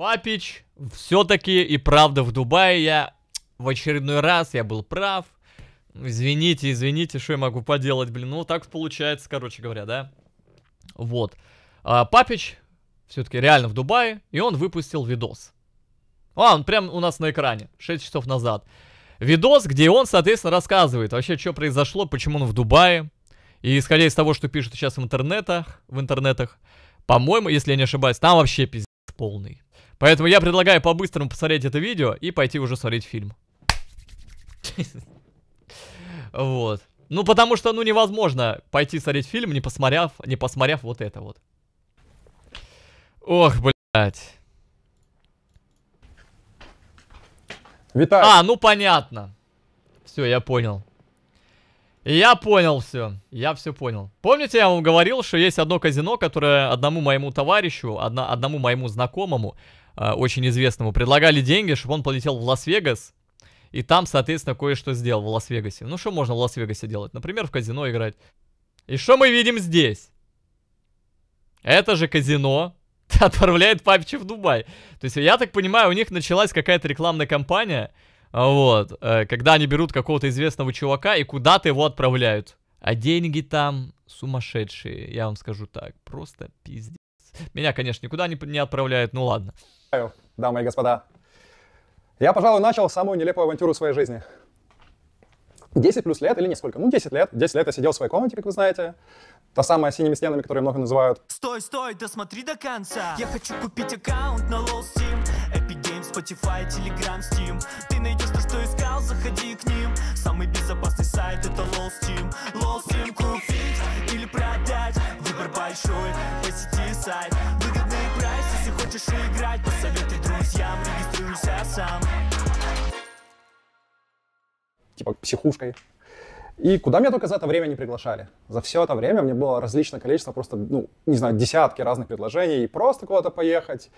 Папич, все-таки и правда в Дубае я в очередной раз, я был прав. Извините, извините, что я могу поделать, блин. Ну, так получается, короче говоря, да? Вот. А, Папич все-таки реально в Дубае, и он выпустил видос. А, он прям у нас на экране, 6 часов назад. Видос, где он, соответственно, рассказывает вообще, что произошло, почему он в Дубае. И исходя из того, что пишут сейчас в интернетах, в интернетах, по-моему, если я не ошибаюсь, там вообще пиздец полный. Поэтому я предлагаю по-быстрому посмотреть это видео и пойти уже смотреть фильм. Вот. Ну, потому что, ну, невозможно пойти смотреть фильм, не посмотрев, не посмотрев вот это вот. Ох, блядь. Витаю. А, ну понятно. Все, я понял. Я понял все. Я все понял. Помните, я вам говорил, что есть одно казино, которое одному моему товарищу, одно, одному моему знакомому, э, очень известному, предлагали деньги, чтобы он полетел в Лас-Вегас. И там, соответственно, кое-что сделал в Лас-Вегасе. Ну, что можно в Лас-Вегасе делать? Например, в казино играть. И что мы видим здесь? Это же казино отправляет папича в Дубай. То есть, я так понимаю, у них началась какая-то рекламная кампания, вот. Э, когда они берут какого-то известного чувака и куда-то его отправляют. А деньги там сумасшедшие, я вам скажу так. Просто пиздец. Меня, конечно, никуда не, не отправляют, ну ладно. Дамы и господа, я, пожалуй, начал самую нелепую авантюру своей жизни. 10 плюс лет или несколько? Ну, 10 лет. 10 лет я сидел в своей комнате, как вы знаете. Та самая с синими стенами, которые много называют. Стой, стой, досмотри до конца. Я хочу купить аккаунт на Лол Spotify, Telegram, Steam Ты найдешь то, что искал, заходи к ним Самый безопасный сайт это LOL Steam LOL Steam купить или продать Выбор большой, посети сайт Выгодный прайс, если хочешь играть Посоветуй друзьям, регистрируйся сам Типа психушкой и куда меня только за это время не приглашали. За все это время мне было различное количество, просто, ну, не знаю, десятки разных предложений, и просто куда-то поехать,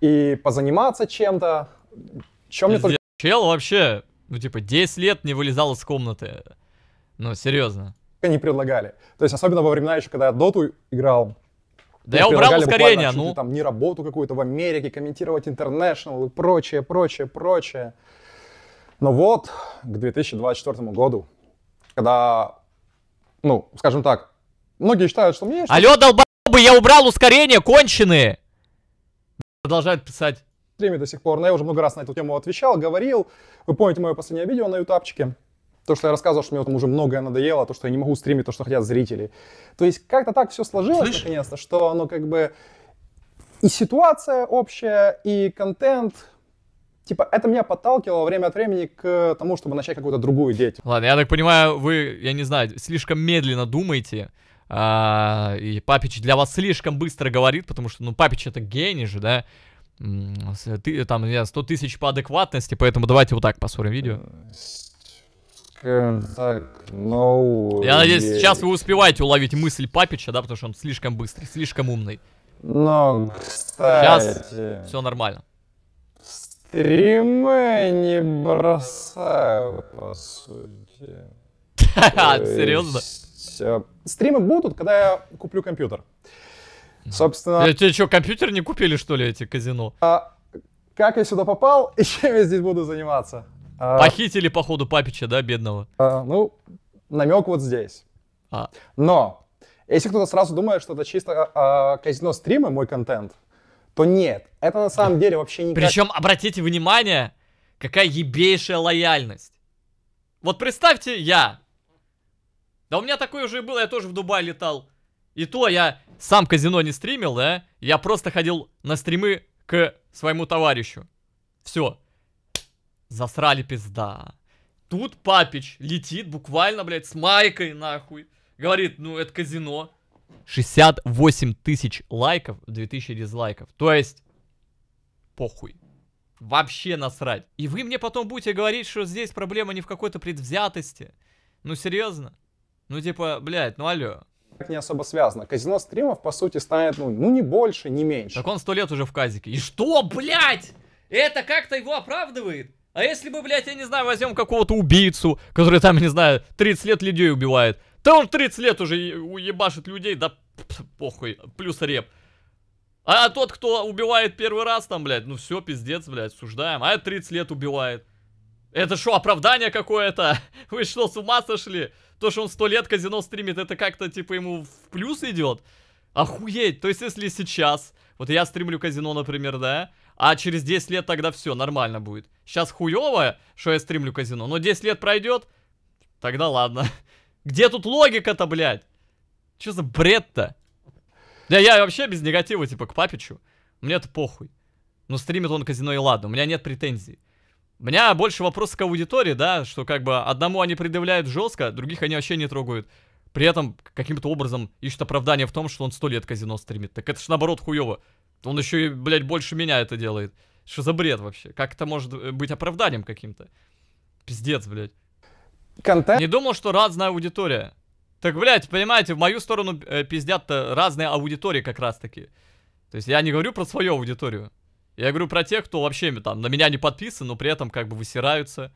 и позаниматься чем-то. Чем мне только... Чел вообще, ну типа, 10 лет не вылезал из комнаты. Ну, серьезно. Не предлагали. То есть, особенно во времена еще, когда я доту играл, да я убрал ускорение, ну. Там не работу какую-то в Америке, комментировать интернешнл и прочее, прочее, прочее. Но вот к 2024 году, когда, ну, скажем так, многие считают, что мне... Алло, долбоебы, я убрал ускорение, конченые! продолжает писать. стриме до сих пор, но я уже много раз на эту тему отвечал, говорил. Вы помните мое последнее видео на ютапчике? То, что я рассказывал, что мне там уже многое надоело, то, что я не могу стримить, то, что хотят зрители. То есть как-то так все сложилось наконец-то, что оно ну, как бы и ситуация общая, и контент, типа, это меня подталкивало время от времени к тому, чтобы начать какую-то другую деятельность. Ладно, я так понимаю, вы, я не знаю, слишком медленно думаете, а, и Папич для вас слишком быстро говорит, потому что, ну, Папич это гений же, да? Ты, там, я 100 тысяч по адекватности, поэтому давайте вот так посмотрим видео. Так, no Я надеюсь, way. сейчас вы успеваете уловить мысль Папича, да, потому что он слишком быстрый, слишком умный. Но, кстати... Сейчас все нормально. Стримы не бросаю, по сути. Серьезно? есть э, стримы будут, когда я куплю компьютер. Собственно... Я, э, тебе что, компьютер не купили, что ли, эти казино? А, как я сюда попал и чем я здесь буду заниматься? А, Похитили, походу, папича, да, бедного? А, ну, намек вот здесь. А. Но, если кто-то сразу думает, что это чисто а, а казино-стримы, мой контент, то нет, это на самом деле вообще не. Никак... Причем, обратите внимание, какая ебейшая лояльность. Вот представьте, я да у меня такое уже было, я тоже в Дубай летал. И то я сам казино не стримил, да? Я просто ходил на стримы к своему товарищу. Все. Засрали пизда. Тут Папич летит буквально, блядь, с майкой нахуй. Говорит, ну это казино. 68 тысяч лайков, 2000 дизлайков. То есть, похуй. Вообще насрать. И вы мне потом будете говорить, что здесь проблема не в какой-то предвзятости. Ну серьезно? Ну, типа, блядь, ну алло. Так не особо связано. Казино стримов, по сути, станет, ну, ну не больше, не меньше. Так он сто лет уже в казике. И что, блядь? Это как-то его оправдывает? А если бы, блядь, я не знаю, возьмем какого-то убийцу, который там, не знаю, 30 лет людей убивает. Да он 30 лет уже уебашит людей, да похуй, плюс реп. А тот, кто убивает первый раз там, блядь, ну все, пиздец, блядь, суждаем. А 30 лет убивает. Это что, оправдание какое-то? Вы что, с ума сошли? То, что он сто лет казино стримит, это как-то, типа, ему в плюс идет. Охуеть! То есть, если сейчас... Вот я стримлю казино, например, да? А через 10 лет тогда все, нормально будет. Сейчас хуево, что я стримлю казино. Но 10 лет пройдет, тогда ладно. Где тут логика-то, блядь? Че за бред-то? Да я вообще без негатива, типа, к папичу. Мне это похуй. Ну, стримит он казино и ладно, у меня нет претензий. У меня больше вопрос к аудитории, да, что как бы одному они предъявляют жестко, других они вообще не трогают. При этом каким-то образом ищут оправдание в том, что он сто лет казино стримит. Так это ж наоборот хуево. Он еще и, блядь, больше меня это делает. Что за бред вообще? Как это может э, быть оправданием каким-то? Пиздец, блядь. Контент? Не думал, что разная аудитория. Так, блядь, понимаете, в мою сторону э, пиздят-то разные аудитории как раз-таки. То есть я не говорю про свою аудиторию. Я говорю про тех, кто вообще там на меня не подписан, но при этом как бы высираются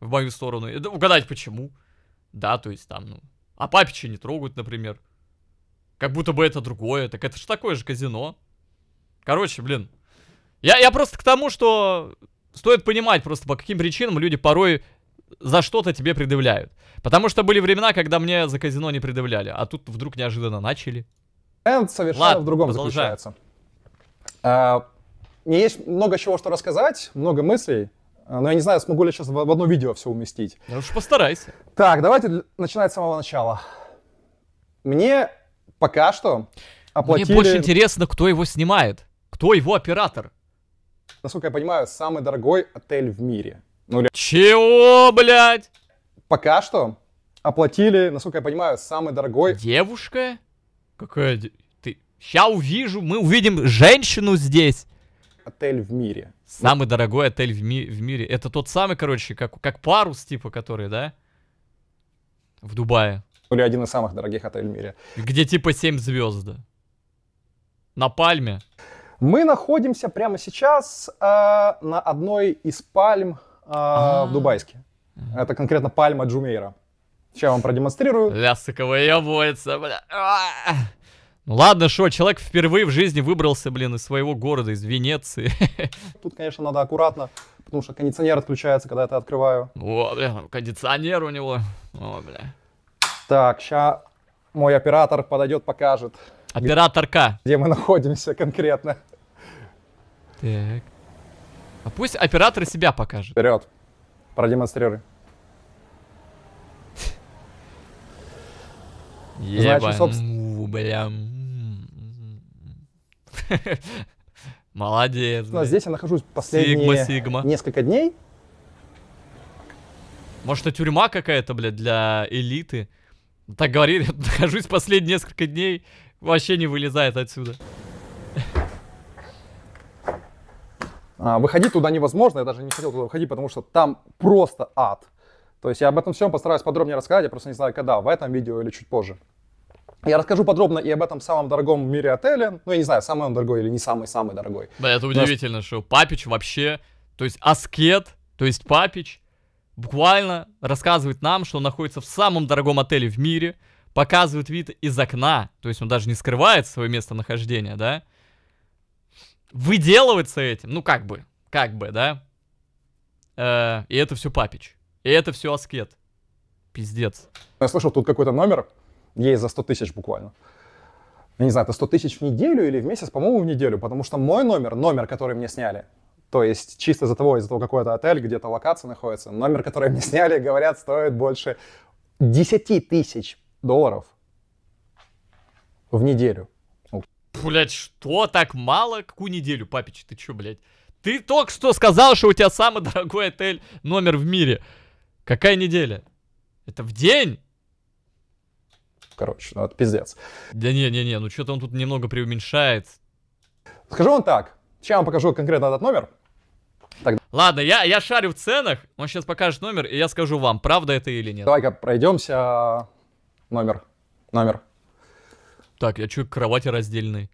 в мою сторону. Это, угадать почему. Да, то есть там, ну... А папичи не трогают, например. Как будто бы это другое. Так это же такое же казино. Короче, блин. Я, я просто к тому, что стоит понимать просто, по каким причинам люди порой за что-то тебе предъявляют. Потому что были времена, когда мне за казино не предъявляли, а тут вдруг неожиданно начали. Тренд совершенно Ладно, в другом продолжаем. заключается. А, мне есть много чего, что рассказать, много мыслей, а, но я не знаю, смогу ли сейчас в одно видео все уместить. Ну уж постарайся. Так, давайте начинать с самого начала. Мне пока что оплатили... Мне больше интересно, кто его снимает, кто его оператор. Насколько я понимаю, самый дорогой отель в мире. Ну, ре... Чего, блядь? Пока что оплатили, насколько я понимаю, самый дорогой... Девушка? Какая... Ты... Ща увижу, мы увидим женщину здесь отель в мире. Самый дорогой отель в, ми в мире. Это тот самый, короче, как, как парус, типа, который, да? В Дубае. Или один из самых дорогих отелей в мире. Где типа 7 звезд. На Пальме. Мы находимся прямо сейчас э, на одной из пальм э, а -а -а. в а. Дубайске. Это конкретно пальма Джумейра. Сейчас я вам продемонстрирую. Лясыковая боится, бля. А! Ну ладно, что, человек впервые в жизни выбрался, блин, из своего города, из Венеции. Тут, конечно, надо аккуратно, потому что кондиционер отключается, когда я это открываю. О, бля, кондиционер у него. О, бля. Так, сейчас мой оператор подойдет, покажет. Операторка. Где мы находимся конкретно. Так. А пусть оператор себя покажет. Вперед. Продемонстрируй. Ебан. Значит, собственно... Бля. Молодец. Но ну, а здесь я нахожусь последние Сигма, Сигма. несколько дней. Может, это тюрьма какая-то, блядь, для элиты? Так говорили, нахожусь последние несколько дней, вообще не вылезает отсюда. А, выходить туда невозможно, я даже не хотел туда выходить, потому что там просто ад. То есть я об этом всем постараюсь подробнее рассказать, я просто не знаю, когда, в этом видео или чуть позже. Я расскажу подробно и об этом самом дорогом в мире отеле. Ну, я не знаю, самый он дорогой или не самый-самый дорогой. Да, это удивительно, Но... что Папич вообще, то есть аскет, то есть Папич, буквально рассказывает нам, что он находится в самом дорогом отеле в мире, показывает вид из окна, то есть он даже не скрывает свое местонахождение, да? Выделывается этим, ну как бы, как бы, да? Э, и это все Папич, и это все аскет. Пиздец. Я слышал тут какой-то номер, Ей за 100 тысяч буквально. Я не знаю, это 100 тысяч в неделю или в месяц, по-моему, в неделю, потому что мой номер, номер, который мне сняли, то есть чисто из-за того, из-за того, какой то отель, где-то локация находится, номер, который мне сняли, говорят, стоит больше 10 тысяч долларов в неделю. Блять, что так мало? Какую неделю, папич, ты чё, блядь? Ты только что сказал, что у тебя самый дорогой отель номер в мире. Какая неделя? Это в день? короче, ну это пиздец. Да не-не-не, ну что-то он тут немного преуменьшает. Скажу вам так, сейчас вам покажу конкретно этот номер. Так. Ладно, я, я шарю в ценах, он сейчас покажет номер, и я скажу вам, правда это или нет. Давай-ка пройдемся. А, номер, номер. Так, я чую кровати раздельные.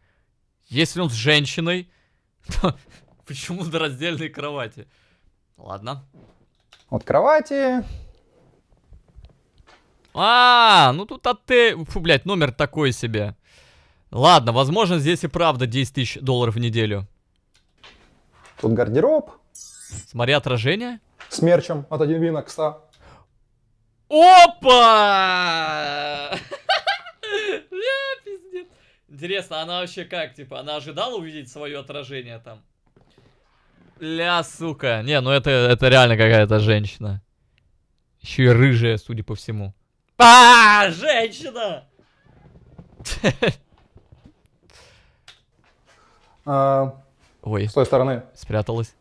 Если он с женщиной, то почему до раздельной кровати? Ладно. Вот кровати, а, ну тут отель... Фу, блядь, номер такой себе. Ладно, возможно, здесь и правда 10 тысяч долларов в неделю. Тут гардероб. Смотри, отражение. С мерчем от 1 вина кста. Опа! Интересно, она вообще как, типа, она ожидала увидеть свое отражение там? Ля, сука. Не, ну это, это реально какая-то женщина. Еще и рыжая, судя по всему. А, женщина! Ой. С той стороны. Спряталась.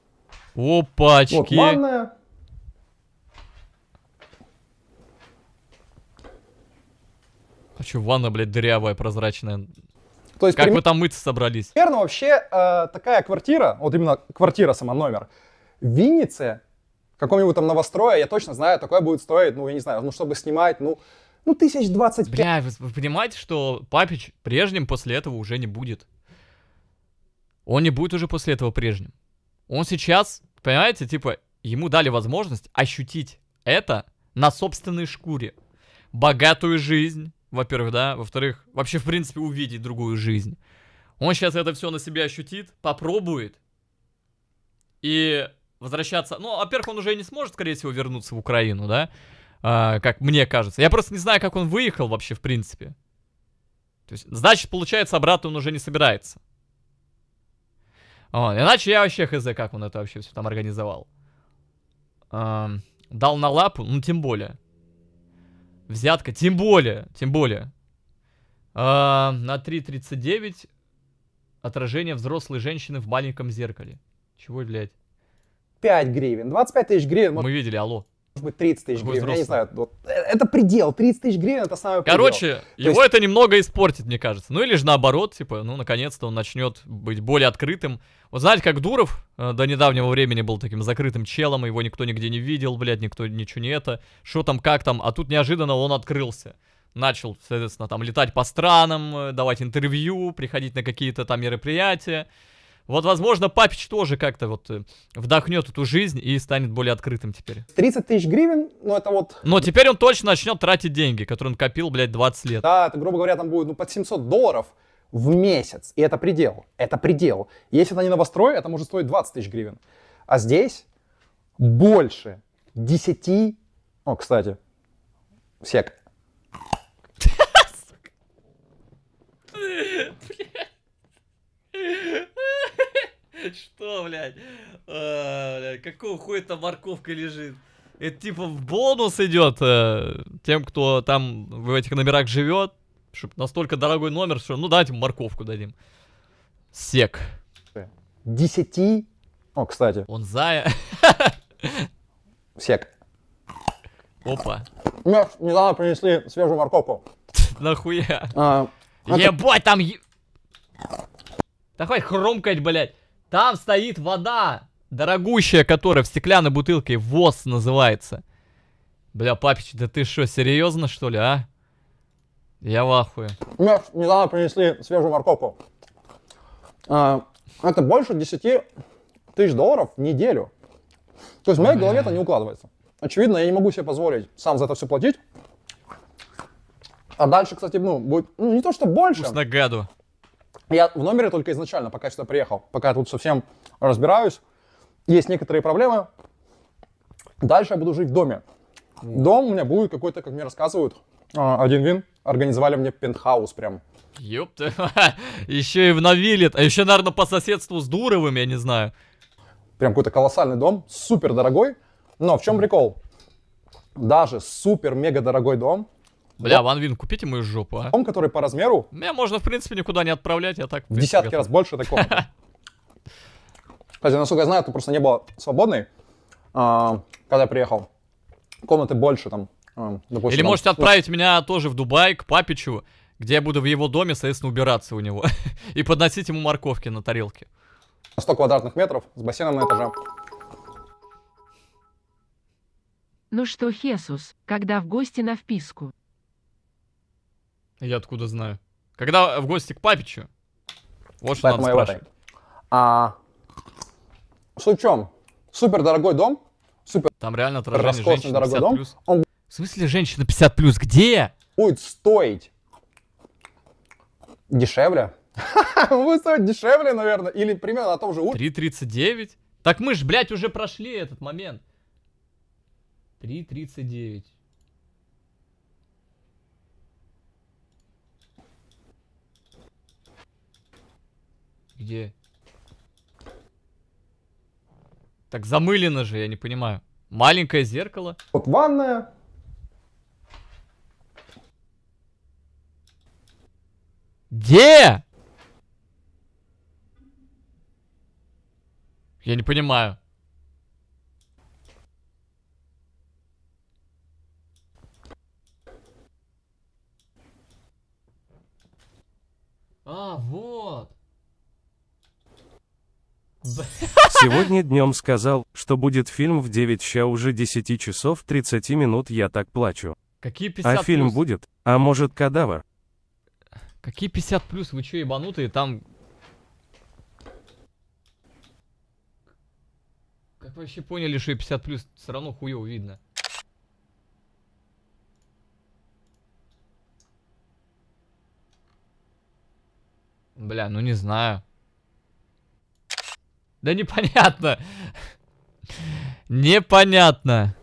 Опачки. Вот манная. А что, ванна, блядь, дырявая, прозрачная. То есть, как прим... вы там мыться собрались? Верно, вообще, э, такая квартира, вот именно квартира сама, номер, в Виннице каком-нибудь там новостроя, я точно знаю, такое будет стоить, ну, я не знаю, ну, чтобы снимать, ну, ну, тысяч двадцать Бля, вы понимаете, что Папич прежним после этого уже не будет. Он не будет уже после этого прежним. Он сейчас, понимаете, типа, ему дали возможность ощутить это на собственной шкуре. Богатую жизнь, во-первых, да, во-вторых, вообще, в принципе, увидеть другую жизнь. Он сейчас это все на себе ощутит, попробует. И возвращаться. Ну, во-первых, он уже не сможет, скорее всего, вернуться в Украину, да? А, как мне кажется. Я просто не знаю, как он выехал вообще, в принципе. То есть, значит, получается, обратно он уже не собирается. Вот. Иначе я вообще хз, как он это вообще все там организовал. А, дал на лапу, ну тем более. Взятка, тем более, тем более. А, на 3.39 отражение взрослой женщины в маленьком зеркале. Чего, блядь? 5 гривен, 25 тысяч гривен. Может... Мы видели, алло может быть, 30 э, тысяч гривен, взрослый. я не знаю. Вот, это предел, 30 тысяч гривен это самый предел. Короче, его есть... это немного испортит, мне кажется. Ну или же наоборот, типа, ну наконец-то он начнет быть более открытым. Вот знаете, как Дуров э, до недавнего времени был таким закрытым челом, его никто нигде не видел, блядь, никто ничего не это. Что там, как там, а тут неожиданно он открылся. Начал, соответственно, там летать по странам, э, давать интервью, приходить на какие-то там мероприятия. Вот, возможно, Папич тоже как-то вот э, вдохнет эту жизнь и станет более открытым теперь. 30 тысяч гривен, ну это вот... Но теперь он точно начнет тратить деньги, которые он копил, блядь, 20 лет. Да, это, грубо говоря, там будет, ну, под 700 долларов в месяц. И это предел. Это предел. Если это не новострой, это может стоить 20 тысяч гривен. А здесь больше 10... О, кстати, сек. блядь, что, блядь? А, блядь какого хуя там морковка лежит? Это типа в бонус идет э, тем, кто там в этих номерах живет. Чтоб настолько дорогой номер, что ну давайте морковку дадим. Сек. Десяти. О, кстати. Он зая. Сек. Опа. Мне недавно принесли свежую морковку. Нахуя? А, Ебать, там... Да хватит хромкать, блядь. Там стоит вода, дорогущая которая в стеклянной бутылке, ВОЗ называется. Бля, папич, да ты что, серьезно что ли, а? Я в ахуе. Мне недавно принесли свежую морковку. А, это больше 10 тысяч долларов в неделю. То есть в моей Бля. голове это не укладывается. Очевидно, я не могу себе позволить сам за это все платить. А дальше, кстати, ну, будет ну, не то, что больше. Вкусно гаду. Я в номере только изначально, пока сюда приехал, пока я тут совсем разбираюсь. Есть некоторые проблемы. Дальше я буду жить в доме. Дом у меня будет какой-то, как мне рассказывают, а, один вин. Организовали мне пентхаус прям. Ёпта. еще и в Навилит. А еще, наверное, по соседству с Дуровым, я не знаю. Прям какой-то колоссальный дом, супер дорогой. Но в чем прикол? Даже супер-мега дорогой дом Бля, Ван Вин, купите мою жопу, а. Дом, который по размеру... Меня можно, в принципе, никуда не отправлять, я так... В десятки готов. раз больше такого. комнаты. Кстати, насколько я знаю, тут просто не было свободной, а, когда приехал. Комнаты больше там, а, допустим... Или можете отправить меня тоже в Дубай к Папичу, где я буду в его доме, соответственно, убираться у него. И подносить ему морковки на тарелке. 100 квадратных метров с бассейном на этаже. Ну что, Хесус, когда в гости на вписку? Я откуда знаю? Когда в гости к Папичу? Вот что Поэтому надо спрашивать. А, Сучом. Супер дорогой дом. Супер. Там реально отражение роскошный дорогой дом. Он в смысле женщина 50 плюс? Где? Будет стоить дешевле. Будет дешевле, наверное. Или примерно на том же уровне. 3.39? Так мы ж, блядь, уже прошли этот момент. 3.39. Где? Так замылено же, я не понимаю. Маленькое зеркало. Вот ванная. Где? Я не понимаю. А, вот. Сегодня днем сказал, что будет фильм в 9 ща уже 10 часов 30 минут я так плачу. Какие 50 А фильм плюс? будет? А может кадавр? Какие 50 плюс? Вы чё ебанутые? Там... Как вообще поняли, что 50 плюс все равно хуево видно? Бля, ну не знаю. Да непонятно. Непонятно.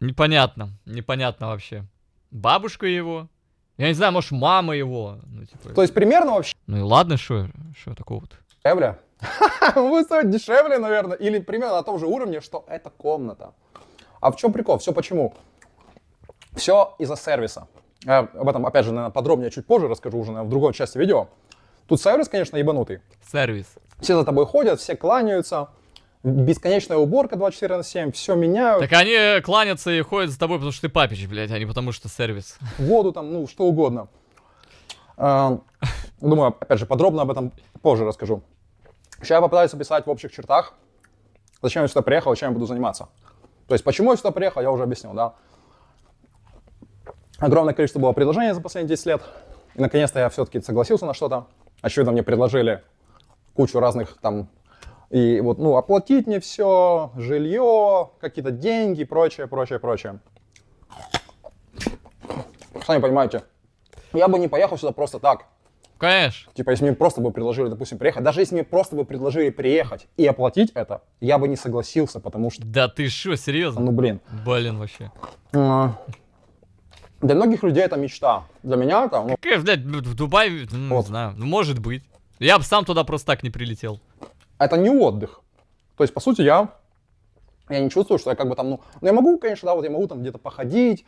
Непонятно. Непонятно вообще. Бабушка его. Я не знаю, может, мама его. Ну, типа... То есть примерно вообще? Ну и ладно, что такого-то. Дешевле? Вы дешевле, наверное. Или примерно на том же уровне, что это комната. А в чем прикол? Все почему? Все из-за сервиса. Я э, об этом, опять же, наверное, подробнее чуть позже расскажу уже наверное, в другой части видео. Тут сервис, конечно, ебанутый. Сервис. Все за тобой ходят, все кланяются. Бесконечная уборка 24 на 7, все меняют. Так они э, кланятся и ходят за тобой, потому что ты папич, блядь, а не потому что сервис. Воду там, ну, что угодно. А, думаю, опять же, подробно об этом позже расскажу. Сейчас я попытаюсь описать в общих чертах, зачем я сюда приехал, чем я буду заниматься. То есть, почему я сюда приехал, я уже объяснил, да. Огромное количество было предложений за последние 10 лет. И наконец-то я все-таки согласился на что-то. Очевидно, а мне предложили кучу разных там и вот, ну, оплатить мне все, жилье, какие-то деньги, прочее, прочее, прочее. Сами понимаете, я бы не поехал сюда просто так. Конечно. Типа, если мне просто бы предложили, допустим, приехать, даже если мне просто бы предложили приехать и оплатить это, я бы не согласился, потому что... Да ты что, серьезно? Ну, блин. Блин, вообще. А, для многих людей это мечта. Для меня там... Ну... Какая, блядь, в Дубае, вот. не знаю, ну, может быть. Я бы сам туда просто так не прилетел. Это не отдых. То есть, по сути, я, я не чувствую, что я как бы там, ну... Ну, я могу, конечно, да, вот я могу там где-то походить,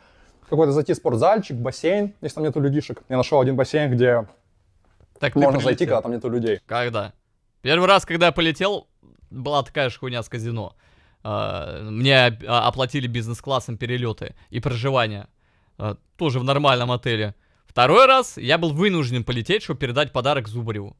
какой-то зайти в спортзальчик, бассейн, если там нету людишек. Я нашел один бассейн, где так можно зайти, когда там нету людей. Когда? Первый раз, когда я полетел, была такая же хуйня с казино. А, мне а, оплатили бизнес-классом перелеты и проживание. Э, тоже в нормальном отеле. Второй раз я был вынужден полететь, чтобы передать подарок Зубареву.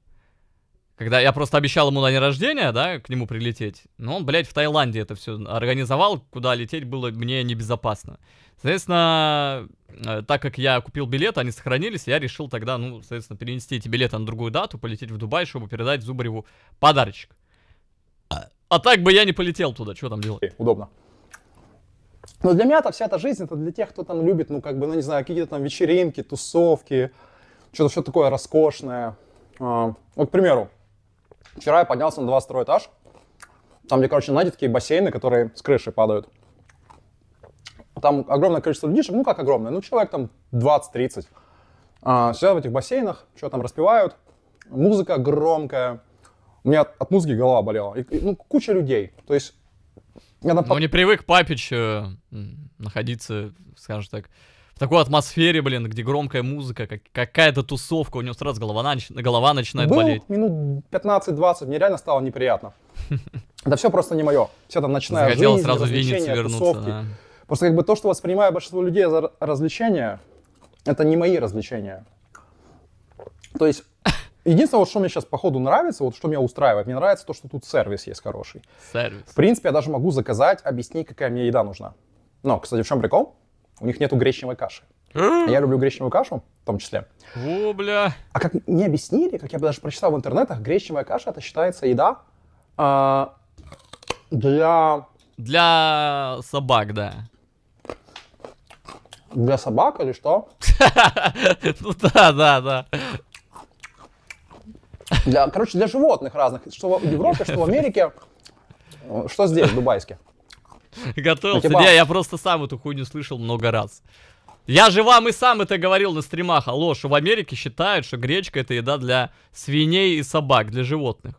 Когда я просто обещал ему на день рождения, да, к нему прилететь. Но он, блядь, в Таиланде это все организовал, куда лететь было мне небезопасно. Соответственно, э, так как я купил билеты, они сохранились, я решил тогда, ну, соответственно, перенести эти билеты на другую дату, полететь в Дубай, чтобы передать Зубареву подарочек. А, а так бы я не полетел туда, что там делать? Удобно. Но для меня это вся эта жизнь, это для тех, кто там любит, ну, как бы, ну, не знаю, какие-то там вечеринки, тусовки, что-то все такое роскошное. А, вот, к примеру, вчера я поднялся на 22 этаж, там, где, короче, знаете, такие бассейны, которые с крыши падают. Там огромное количество людишек, ну, как огромное, ну, человек там 20-30. А, сидят в этих бассейнах, что там распевают, музыка громкая. У меня от, от музыки голова болела. И, ну, куча людей. То есть когда ну, не привык Папич э, находиться, скажем так, в такой атмосфере, блин, где громкая музыка, как, какая-то тусовка, у него сразу голова, нач... голова начинает Был болеть. минут 15-20, мне реально стало неприятно. Да все просто не мое. Все там ночная жизнь, сразу развлечения, вернуться, тусовки. Просто как бы то, что воспринимаю большинство людей за развлечения, это не мои развлечения. То есть Единственное, вот, что мне сейчас по ходу нравится, вот что меня устраивает, мне нравится то, что тут сервис есть хороший. Сервис. В принципе, я даже могу заказать, объяснить, какая мне еда нужна. Но, кстати, в чем прикол? У них нету гречневой каши. А? я люблю гречневую кашу, в том числе. О, бля. А как не объяснили, как я бы даже прочитал в интернетах, гречневая каша это считается еда э, для... Для собак, да. Для собак или что? Ну да, да, да. Для, короче, для животных разных. Что в Европе, что в Америке. Что здесь, в Дубайске? Готовился. Типа- не, я просто сам эту хуйню слышал много раз. Я же вам и сам это говорил на стримах, алло, что в Америке считают, что гречка это еда для свиней и собак, для животных.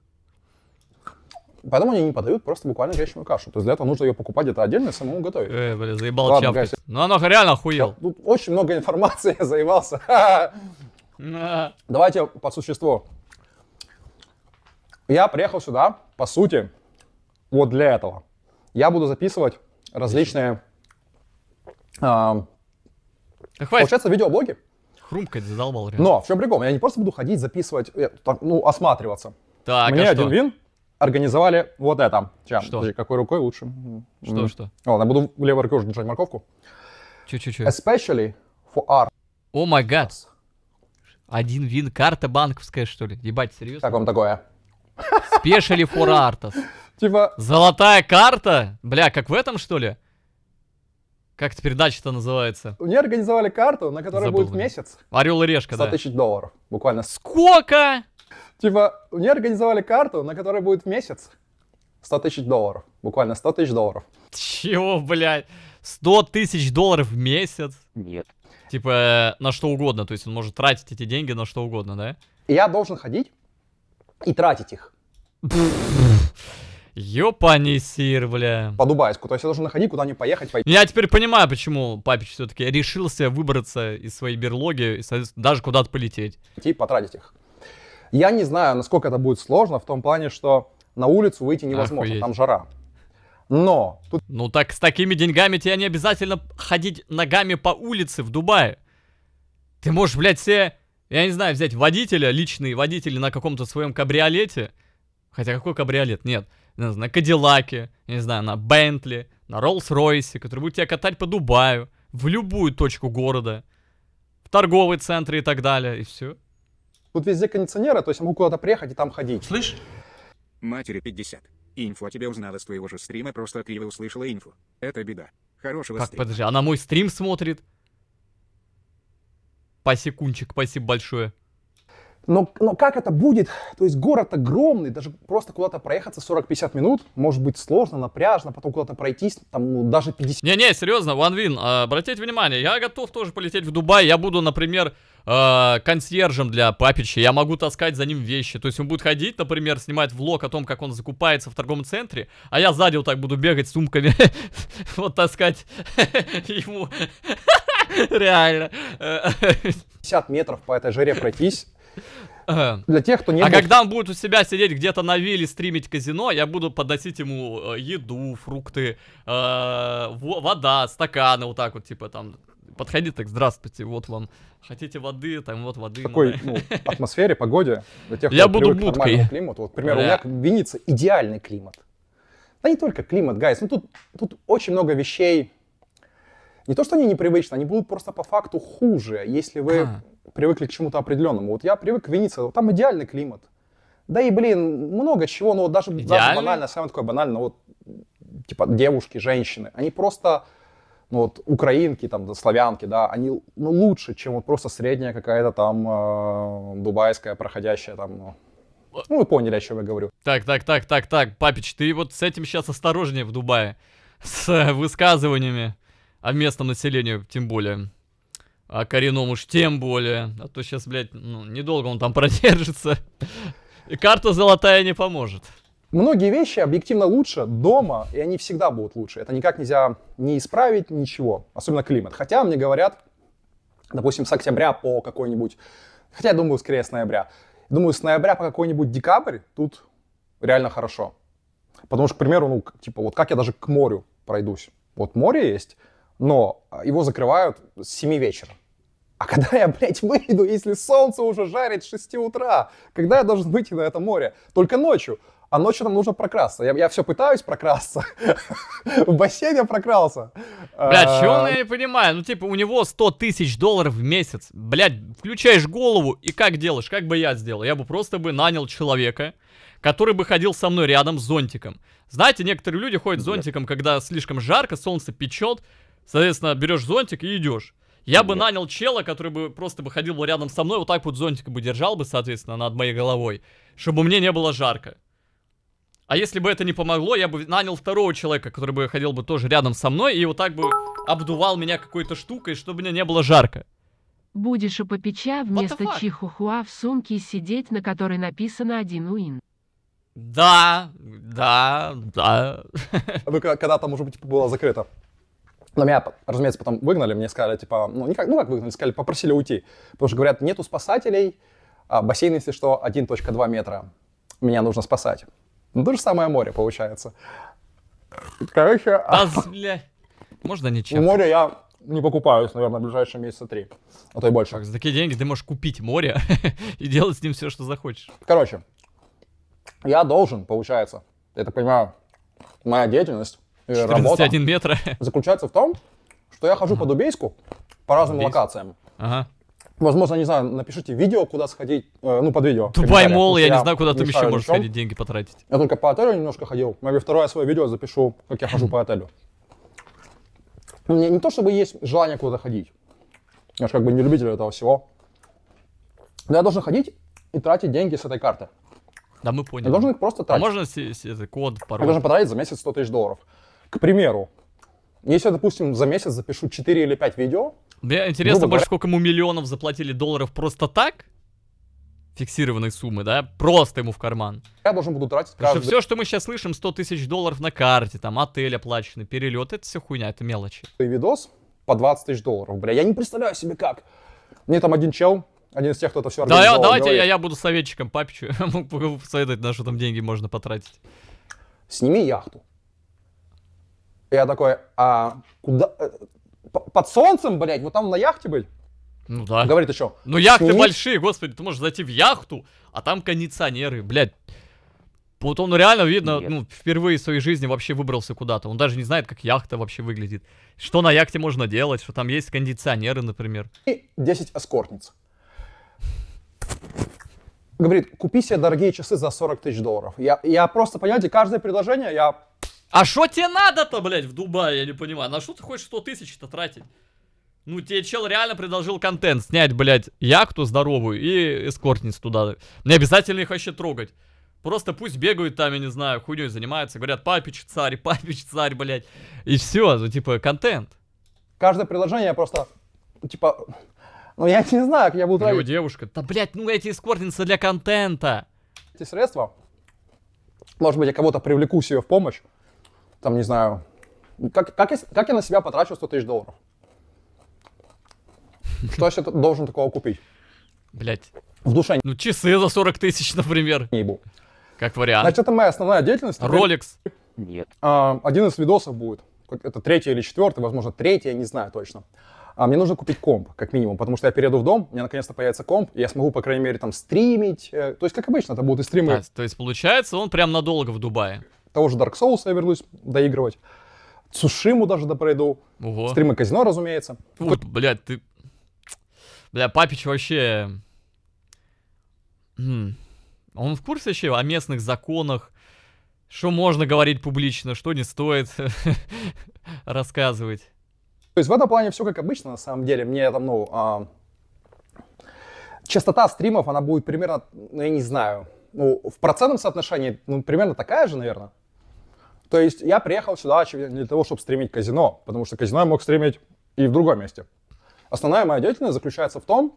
Поэтому они не подают просто буквально гречневую кашу. То есть для этого нужно ее покупать где-то отдельно и самому готовить. Эй, блин, заебал Ладно, чавкать. Гайся. Ну оно реально охуел. Тут очень много информации, я заебался. Давайте по существу. Я приехал сюда, по сути, вот для этого. Я буду записывать различные... Э, Хватит. Получается, видеоблоги. Хрумкать задолбал реально. Но в чем прикол? Я не просто буду ходить, записывать, э, ну, осматриваться. Так, Мне а один что? вин организовали вот это. Сейчас, что? Подожди, какой рукой лучше? Что, М -м. что? О, я буду левой рукой уже держать морковку. Чуть-чуть. Especially for art. О май гад. Один вин, карта банковская, что ли? Ебать, серьезно? Как вам такое? Спешили for Artas. Типа... Золотая карта? Бля, как в этом, что ли? Как это передача-то называется? Мне организовали карту, на которой Забыл, будет да. месяц. Орел и решка, 100 да. 100 тысяч долларов, буквально. Сколько? Типа, мне организовали карту, на которой будет месяц. 100 тысяч долларов, буквально 100 тысяч долларов. Чего, блядь? 100 тысяч долларов в месяц? Нет. Типа, на что угодно, то есть он может тратить эти деньги на что угодно, да? я должен ходить и тратить их. Ёпани сир, бля. По Дубайску. То есть я должен находить, куда мне поехать. По... Я теперь понимаю, почему Папич все-таки решился выбраться из своей берлоги и, даже куда-то полететь. И потратить их. Я не знаю, насколько это будет сложно, в том плане, что на улицу выйти невозможно, Охуеть. там жара. Но... Тут... Ну так с такими деньгами тебе не обязательно ходить ногами по улице в Дубае. Ты можешь, блядь, себе я не знаю, взять водителя, личный водитель на каком-то своем кабриолете, хотя какой кабриолет, нет, не знаю, на Кадиллаке, не знаю, на Бентли, на Роллс-Ройсе, который будет тебя катать по Дубаю, в любую точку города, в торговые центры и так далее, и все. Тут везде кондиционеры, то есть я могу куда-то приехать и там ходить. Слышь? Матери 50. Инфу о тебе узнала с твоего же стрима, просто криво услышала инфу. Это беда. Хорошего Так, стрима. подожди, она мой стрим смотрит? Пасекунчик, спасибо большое. Но, но как это будет? То есть город огромный, даже просто куда-то проехаться 40-50 минут может быть сложно, напряжно, потом куда-то пройтись, там ну, даже 50... Не-не, серьезно, Ванвин, а, обратите внимание, я готов тоже полететь в Дубай, я буду, например, а, консьержем для папича, я могу таскать за ним вещи. То есть он будет ходить, например, снимать влог о том, как он закупается в торговом центре, а я сзади вот так буду бегать с сумками, вот таскать ему... Реально. 50 метров по этой жире пройтись. Э, для тех, кто не... А когда он будет у себя сидеть где-то на вилле стримить казино, я буду подносить ему э, еду, фрукты, э, вода, стаканы, вот так вот, типа там, подходи так, здравствуйте, вот вам, хотите воды, там вот воды. В такой ну, атмосфере, погоде, для тех, кто я буду будкой. климату. Вот, к примеру, Бля. у меня в Виннице идеальный климат. Да не только климат, гайс, ну тут, тут очень много вещей, не то, что они непривычны, они будут просто по факту хуже, если вы а. привыкли к чему-то определенному. Вот я привык к Венеции, там идеальный климат. Да и, блин, много чего, но вот даже, даже банально, самое такое банально, вот, типа, девушки, женщины, они просто, ну, вот, украинки, там, славянки, да, они, ну, лучше, чем вот просто средняя какая-то там э, дубайская проходящая там, ну, ну, вы поняли, о чем я говорю. Так, так, так, так, так, Папич, ты вот с этим сейчас осторожнее в Дубае, с э, высказываниями о а местном населении тем более. А коренном уж тем более. А то сейчас, блядь, ну, недолго он там продержится. И карта золотая не поможет. Многие вещи объективно лучше дома, и они всегда будут лучше. Это никак нельзя не исправить, ничего. Особенно климат. Хотя мне говорят, допустим, с октября по какой-нибудь... Хотя я думаю, скорее с ноября. Думаю, с ноября по какой-нибудь декабрь тут реально хорошо. Потому что, к примеру, ну, типа, вот как я даже к морю пройдусь. Вот море есть, но его закрывают с 7 вечера. А когда я, блядь, выйду, если солнце уже жарит с 6 утра? Когда я должен выйти на это море? Только ночью. А ночью нам нужно прокрасться. Я, я все пытаюсь прокрасться. В бассейн я прокрасся. Бля, а, чего я не понимаю? Ну, типа, у него 100 тысяч долларов в месяц. Блядь, включаешь голову и как делаешь? Как бы я сделал? Я бы просто бы нанял человека, который бы ходил со мной рядом с зонтиком. Знаете, некоторые люди ходят с зонтиком, когда слишком жарко, солнце печет, Соответственно, берешь зонтик и идешь. Я бы нанял чела, который бы просто бы ходил бы рядом со мной, вот так вот зонтик бы держал бы, соответственно, над моей головой, чтобы мне не было жарко. А если бы это не помогло, я бы нанял второго человека, который бы ходил бы тоже рядом со мной и вот так бы обдувал меня какой-то штукой, чтобы мне не было жарко. Будешь у попеча вместо чихухуа в сумке сидеть, на которой написано один уин. Да, да, да. Ну, когда там уже, типа, было закрыто. Но меня, разумеется, потом выгнали, мне сказали, типа, ну, никак, ну как выгнали, сказали, попросили уйти. Потому что, говорят, нету спасателей, а бассейн, если что, 1.2 метра, меня нужно спасать. Ну, то же самое море получается. Короче... а бля... Можно ничего? Море я не покупаюсь, наверное, в ближайшие месяца три, а то и больше. Как, за такие деньги ты можешь купить море и делать с ним все, что захочешь. Короче, я должен, получается, я так понимаю, моя деятельность работа метра. заключается в том, что я хожу ага. по Дубейску, по разным Дубейск. локациям. Ага. Возможно, не знаю, напишите видео, куда сходить, э, ну, под видео. Дубай, мол, я, я не знаю, куда там еще можешь ходить, деньги потратить. Я только по отелю немножко ходил, может второе свое видео запишу, как я хожу по отелю. Мне ну, не то, чтобы есть желание куда-то ходить, я же как бы не любитель этого всего. Но я должен ходить и тратить деньги с этой карты. Да, мы поняли. Я должен их просто а тратить. А можно с, с, это, код, пароль? Я должен потратить за месяц 100 тысяч долларов. К примеру, если допустим, за месяц запишу 4 или 5 видео... Мне интересно больше, сколько ему миллионов заплатили долларов просто так, фиксированной суммы, да, просто ему в карман. Я должен буду тратить каждый... все, что мы сейчас слышим, 100 тысяч долларов на карте, там, отель оплаченный, перелет, это все хуйня, это мелочи. И видос по 20 тысяч долларов, бля, я не представляю себе как. Мне там один чел, один из тех, кто это все организовал. Да, давайте я, я буду советчиком папичу, могу посоветовать, на что там деньги можно потратить. Сними яхту. И я такой, а куда? Э, под солнцем, блядь, вот там на яхте были? Ну да. Говорит еще. Ну яхты Шум? большие, господи, ты можешь зайти в яхту, а там кондиционеры, блядь. Вот он реально, видно, Нет. ну, впервые в своей жизни вообще выбрался куда-то. Он даже не знает, как яхта вообще выглядит. Что на яхте можно делать, что там есть кондиционеры, например. И 10 эскортниц. Говорит, купи себе дорогие часы за 40 тысяч долларов. Я, я просто, понимаете, каждое предложение я а что тебе надо-то, блядь, в Дубае, я не понимаю? На что ты хочешь 100 тысяч-то тратить? Ну, тебе чел реально предложил контент снять, блядь, яхту здоровую и эскортниц туда. Не обязательно их вообще трогать. Просто пусть бегают там, я не знаю, хуйней занимаются. Говорят, папич царь, папич царь, блядь. И все, ну, типа, контент. Каждое приложение просто, типа, ну, я не знаю, как я буду... Его девушка. Да, блядь, ну, эти эскортницы для контента. Эти средства, может быть, я кого-то привлеку себе в помощь там, не знаю, как, как, я, как я на себя потрачу 100 тысяч долларов? Что я должен такого купить? Блять. В душе. Ну, часы за 40 тысяч, например. Ебу. Как вариант. Значит, это моя основная деятельность. Rolex. Нет. А, один из видосов будет. Это третий или четвертый, возможно, третий, я не знаю точно. А мне нужно купить комп, как минимум, потому что я перееду в дом, у меня наконец-то появится комп, и я смогу, по крайней мере, там стримить. Э, то есть, как обычно, это будут и стримы. А, то есть, получается, он прям надолго в Дубае того же Dark Souls я вернусь доигрывать. Сушиму даже допройду. Ого. Стримы казино, разумеется. Фу, Хоть... блядь, ты... Бля, Папич вообще... Хм, он в курсе вообще о местных законах? Что можно говорить публично, что не стоит рассказывать? То есть в этом плане все как обычно, на самом деле. Мне там, ну, а... частота стримов, она будет примерно, ну, я не знаю, ну, в процентном соотношении, ну, примерно такая же, наверное. То есть я приехал сюда, очевидно, не для того, чтобы стримить казино, потому что казино я мог стримить и в другом месте. Основная моя деятельность заключается в том,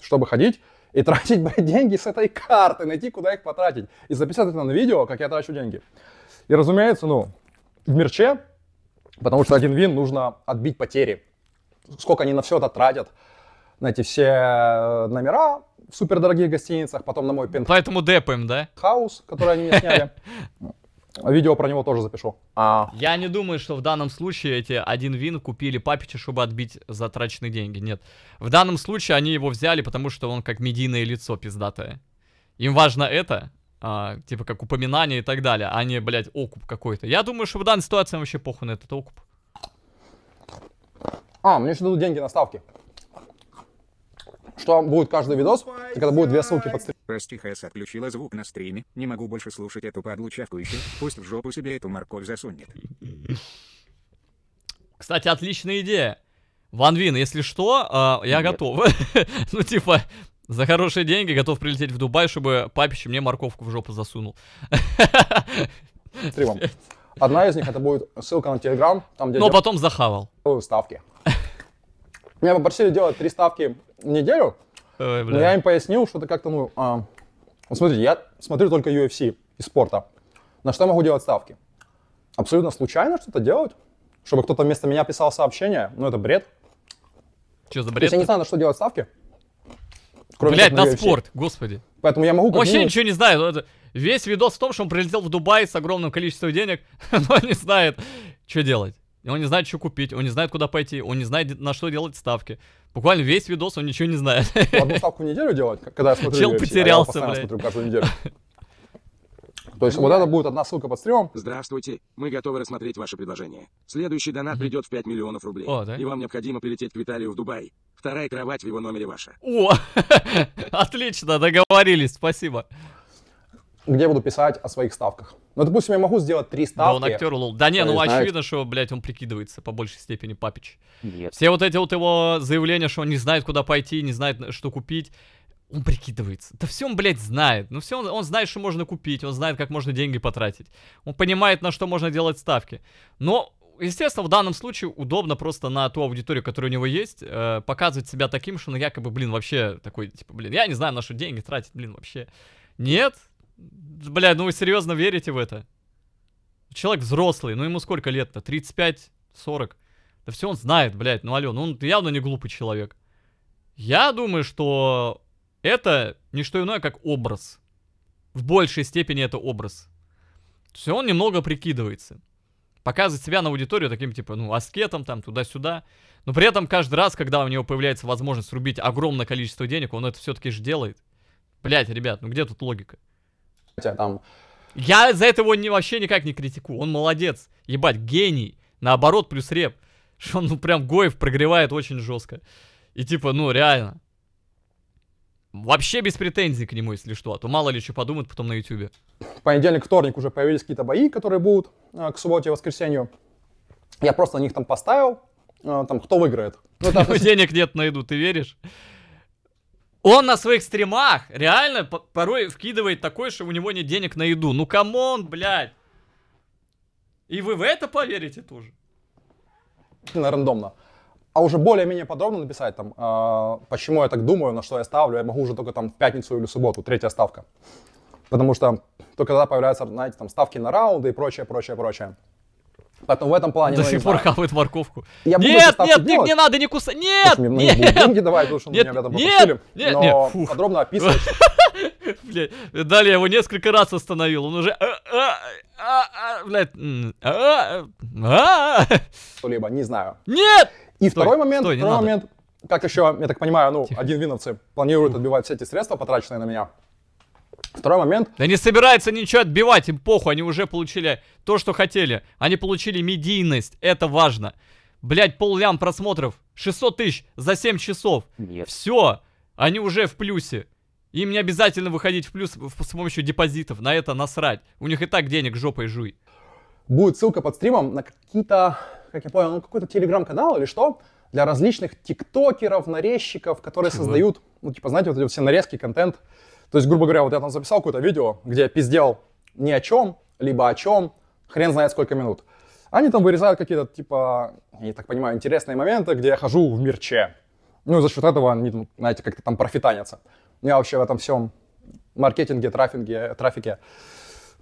чтобы ходить и тратить блядь, деньги с этой карты, найти, куда их потратить, и записать это на видео, как я трачу деньги. И, разумеется, ну, в мерче, потому что один вин нужно отбить потери. Сколько они на все это тратят, на эти все э, номера в супердорогих гостиницах, потом на мой пент. Поэтому депаем, да? Хаус, который они мне сняли. Видео про него тоже запишу. А... Я не думаю, что в данном случае эти один вин купили Папича, чтобы отбить затраченные деньги. Нет. В данном случае они его взяли, потому что он как медийное лицо пиздатое. Им важно это, а, типа как упоминание и так далее, а не, блядь, окуп какой-то. Я думаю, что в данной ситуации вообще похуй на этот окуп. А, мне еще дадут деньги на ставки. Что будет каждый видос, это когда будут две ссылки под стрим. Прости, Хэс отключила звук на стриме. Не могу больше слушать эту падлу чавкающую. Пусть в жопу себе эту морковь засунет. Кстати, отличная идея. Ван Вин, если что, э, я Нет. готов. ну, типа, за хорошие деньги готов прилететь в Дубай, чтобы папище мне морковку в жопу засунул. Стримом. Одна из них это будет ссылка на Телеграм, там где... Но потом захавал. Ставки. Меня попросили делать три ставки неделю. Ой, Но я им пояснил, что это как-то, ну, а, смотрите, я смотрю только UFC и спорта. На что я могу делать ставки? Абсолютно случайно что-то делать? Чтобы кто-то вместо меня писал сообщение? Ну, это бред. Что за бред? То есть я не знаю, на что делать ставки. Кроме Блять, на, на спорт, господи. Поэтому я могу... Вообще минимум... ничего не знаю. Это... Весь видос в том, что он прилетел в Дубай с огромным количеством денег, но не знает, что делать. Он не знает, что купить, он не знает, куда пойти, он не знает, на что делать ставки. Буквально весь видос он ничего не знает. Одну ставку в неделю делать, когда я смотрю Чел UFC, потерялся, а я смотрю каждую неделю. То есть вот это будет одна ссылка под стримом. Здравствуйте, мы готовы рассмотреть ваше предложение. Следующий донат придет в 5 миллионов рублей. О, да? И вам необходимо прилететь к Виталию в Дубай. Вторая кровать в его номере ваша. О, отлично, договорились, спасибо где я буду писать о своих ставках. Ну, допустим, я могу сделать три ставки. Да он актер лол. Да не, ну э, знаете. очевидно, что, блядь, он прикидывается по большей степени папич. Нет. Все вот эти вот его заявления, что он не знает, куда пойти, не знает, что купить. Он прикидывается. Да все он, блядь, знает. Ну все, он, он знает, что можно купить, он знает, как можно деньги потратить. Он понимает, на что можно делать ставки. Но естественно, в данном случае удобно просто на ту аудиторию, которая у него есть, э, показывать себя таким, что он ну, якобы, блин, вообще такой, типа, блин, я не знаю, на что деньги тратить, блин, вообще. Нет, Бля, ну вы серьезно верите в это? Человек взрослый, ну ему сколько лет-то? 35-40. Да все он знает, блядь, ну алё, ну он явно не глупый человек. Я думаю, что это не что иное, как образ. В большей степени это образ. Все он немного прикидывается. Показывает себя на аудиторию таким, типа, ну, аскетом там, туда-сюда. Но при этом каждый раз, когда у него появляется возможность рубить огромное количество денег, он это все-таки же делает. Блять, ребят, ну где тут логика? хотя там... Я за этого не, вообще никак не критикую, он молодец, ебать, гений, наоборот, плюс реп, что он ну, прям Гоев прогревает очень жестко. И типа, ну реально, Вообще без претензий к нему, если что, а то мало ли что подумают потом на ютюбе. В понедельник, вторник уже появились какие-то бои, которые будут э, к субботе и воскресенью. Я просто на них там поставил, э, там, кто выиграет. Ну, там... Денег нет, найду, ты веришь? Он на своих стримах реально порой вкидывает такое, что у него нет денег на еду. Ну камон, блядь. И вы в это поверите тоже? на Рандомно. А уже более-менее подробно написать там, э, почему я так думаю, на что я ставлю, я могу уже только там в пятницу или субботу, третья ставка. Потому что только тогда появляются, знаете, там ставки на раунды и прочее, прочее, прочее. Поэтому в этом плане... До сих пор хавает морковку. Я нет, нет, не, надо, не кусай. Нет, нет. деньги давай, потому что нет, меня об нет, нет, нет, подробно описывать. Блядь, далее его несколько раз остановил. Он уже... Э, э, а, а, блядь... А, Что-либо, не знаю. Нет! И второй момент, второй момент, как еще, я так понимаю, ну, один виновцы планирует отбивать все эти средства, потраченные на меня. Второй момент. Да не собирается ничего отбивать, им похуй, они уже получили то, что хотели. Они получили медийность, это важно. Блять, поллям просмотров, 600 тысяч за 7 часов. Нет. Все, они уже в плюсе. Им не обязательно выходить в плюс с помощью депозитов, на это насрать. У них и так денег жопой жуй. Будет ссылка под стримом на какие-то, как я понял, ну какой-то телеграм-канал или что, для различных тиктокеров, нарезчиков, которые Чего? создают, ну типа, знаете, вот эти все нарезки, контент, то есть, грубо говоря, вот я там записал какое-то видео, где я пиздел ни о чем, либо о чем, хрен знает сколько минут. Они там вырезают какие-то, типа, я так понимаю, интересные моменты, где я хожу в мерче. Ну и за счет этого они, ну, знаете, как-то там профитанятся. Я вообще в этом всем маркетинге, трафинге, трафике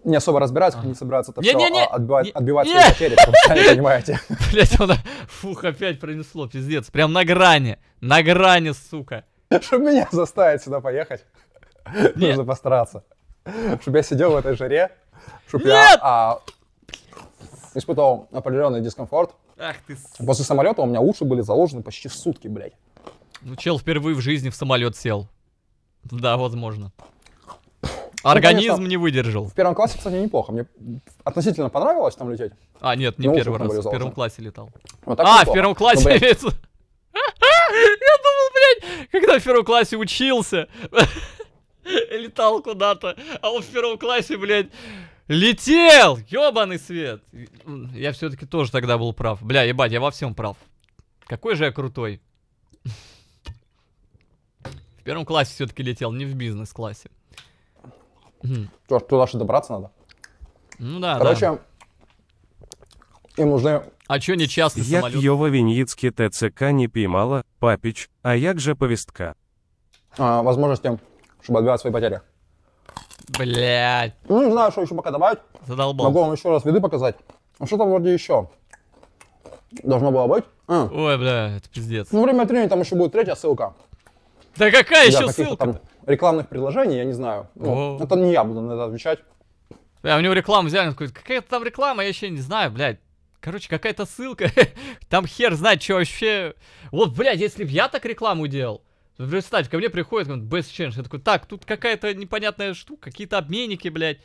не особо разбираюсь, как они собираются это не, все не, не, отбивать, не, отбивать не. свои потери, потому понимаете. Блять, он, фух, опять пронесло, пиздец, прям на грани, на грани, сука. Чтобы меня заставить сюда поехать. Нужно постараться. Чтобы я сидел в этой жаре, чтобы я а, испытывал определенный дискомфорт. Ах ты... После самолета у меня уши были заложены почти сутки, блядь. Ну, чел впервые в жизни в самолет сел. Да, возможно. Ну, Организм ну, конечно, не выдержал. В первом классе, кстати, неплохо. Мне относительно понравилось там лететь. А, нет, не Но ну, первый раз. В первом классе летал. Вот а, неплохо. в первом ну, классе ну, Я думал, блядь, когда в первом классе учился. летал куда-то, а он в первом классе, блядь, летел! Ёбаный свет! Я все-таки тоже тогда был прав. Бля, ебать, я во всем прав. Какой же я крутой. В первом классе все-таки летел, не в бизнес-классе. Что ж, туда же добраться надо. Ну да, Короче, да. им нужны а чё не часто Як самолет? його ТЦК не піймала, папіч, а як же повістка? А, возможностям чтобы отбивать свои потери. Блять. Ну, не знаю, что еще пока добавить. Задолбал. Могу вам еще раз виды показать. Ну, что там вроде еще должно было быть. А. Ой, бля, это пиздец. Ну, время тренинга там еще будет третья ссылка. Да какая Для еще ссылка? Там рекламных предложений, я не знаю. Ну, это не я буду на это отвечать. Бля, у него рекламу взяли, он говорит, какая-то там реклама, я еще не знаю, блядь. Короче, какая-то ссылка. там хер знает, что вообще. Вот, блядь, если бы я так рекламу делал, Представь, ко мне приходит Best Change. Я такой, так, тут какая-то непонятная штука, какие-то обменники, блядь.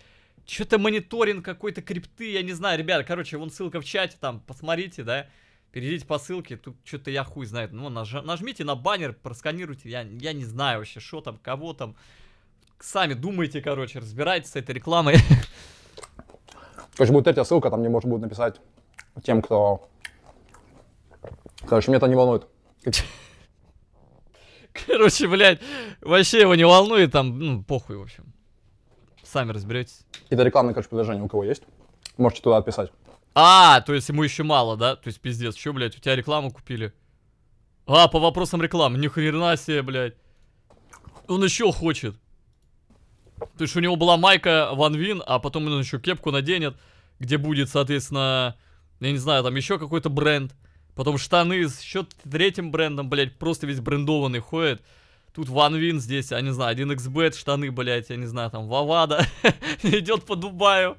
Что-то мониторинг какой-то крипты, я не знаю, ребят, короче, вон ссылка в чате, там, посмотрите, да, перейдите по ссылке, тут что-то я хуй знает, ну, наж нажмите на баннер, просканируйте, я, я не знаю вообще, что там, кого там, сами думайте, короче, разбирайтесь с этой рекламой. Короче, будет третья ссылка, там мне можно будет написать тем, кто... Короче, меня это не волнует. Короче, блядь, вообще его не волнует, там, ну, похуй, в общем. Сами разберетесь. Какие-то рекламные, короче, предложение у кого есть? Можете туда отписать. А, то есть ему еще мало, да? То есть пиздец, что, блядь, у тебя рекламу купили? А, по вопросам рекламы, ни хрена себе, блядь. Он еще хочет. То есть у него была майка Ван Вин, а потом он еще кепку наденет, где будет, соответственно, я не знаю, там еще какой-то бренд. Потом штаны с счет третьим брендом, блядь, просто весь брендованный ходит. Тут Ван Вин здесь, я не знаю, 1xbet, штаны, блядь, я не знаю, там, Вавада. Идет по Дубаю.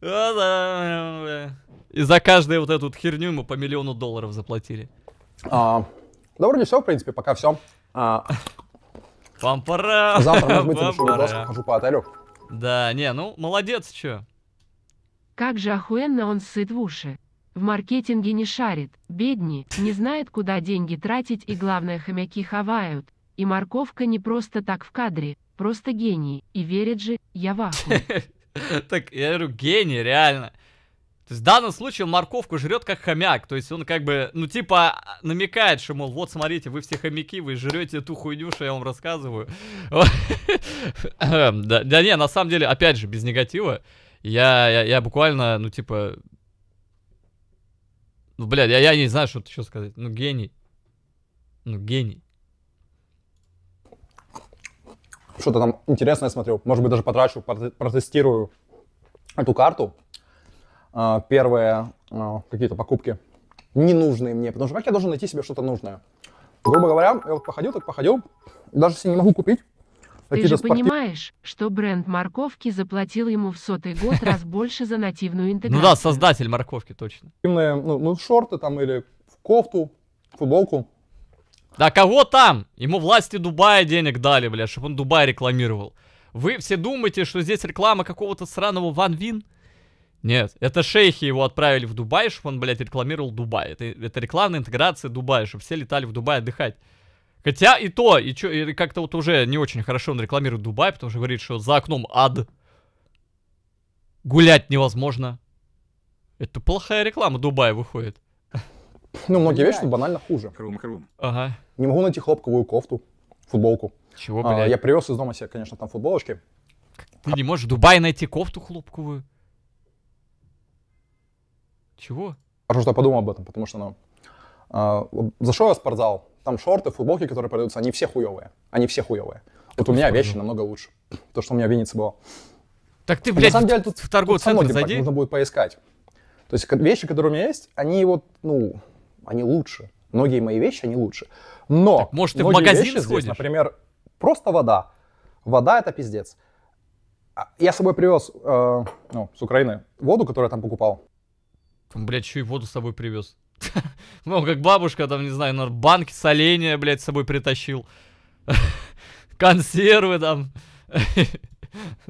И за каждую вот эту херню мы по миллиону долларов заплатили. А, да вроде все, в принципе, пока все. А... Пампара! Завтра, может быть, напишу видос, хожу по отелю. Да, не, ну, молодец, чё. Как же охуенно он сыт в уши в маркетинге не шарит, бедни, не знает, куда деньги тратить и главное хомяки хавают, и морковка не просто так в кадре, просто гений, и верит же, я в Так, я говорю, гений, реально. То есть в данном случае он морковку жрет как хомяк. То есть он как бы, ну типа намекает, что мол, вот смотрите, вы все хомяки, вы жрете ту хуйню, что я вам рассказываю. Да не, на самом деле, опять же, без негатива. Я, я, я буквально, ну типа, ну, блядь, я, я не знаю, что еще сказать. Ну, гений. Ну, гений. Что-то там интересное смотрел. Может быть, даже потрачу, протестирую эту карту. А, Первые а, какие-то покупки ненужные мне. Потому что как я должен найти себе что-то нужное? Грубо говоря, я вот походил, так походил. Даже если не могу купить, ты же спортив... понимаешь, что бренд морковки заплатил ему в сотый год раз больше за нативную интеграцию. Ну да, создатель морковки, точно. Ну, ну шорты там или в кофту, футболку. Да кого там? Ему власти Дубая денег дали, бля, чтобы он Дубай рекламировал. Вы все думаете, что здесь реклама какого-то сраного Ван Вин? Нет, это шейхи его отправили в Дубай, чтобы он, блядь, рекламировал Дубай. Это, это рекламная интеграция Дубая, чтобы все летали в Дубай отдыхать. Хотя и то, и, чё, и как-то вот уже не очень хорошо он рекламирует Дубай, потому что говорит, что за окном ад. Гулять невозможно. Это плохая реклама Дубая выходит. Ну, многие вещи банально хуже. Хрум-хрум. Ага. Не могу найти хлопковую кофту, футболку. Чего, а, блядь? А, я привез из дома себе, конечно, там футболочки. Ты не можешь в Дубае найти кофту хлопковую? Чего? Потому что я подумал об этом, потому что, ну, а, зашел я в спортзал, там шорты, футболки, которые продаются, они все хуевые. Они все хуевые. Вот у меня вещи намного лучше. То, что у меня в Виннице было. Так ты, блядь, на самом деле, тут в торговый тут центр типа зайди. Нужно будет поискать. То есть вещи, которые у меня есть, они вот, ну, они лучше. Многие мои вещи, они лучше. Но так, может, ты в магазин вещи сходишь? Здесь, например, просто вода. Вода — это пиздец. А, я с собой привез э, ну, с Украины воду, которую я там покупал. Блядь, еще и воду с собой привез. Ну, как бабушка там, не знаю, на банки соленья, блядь, с собой притащил. Консервы там.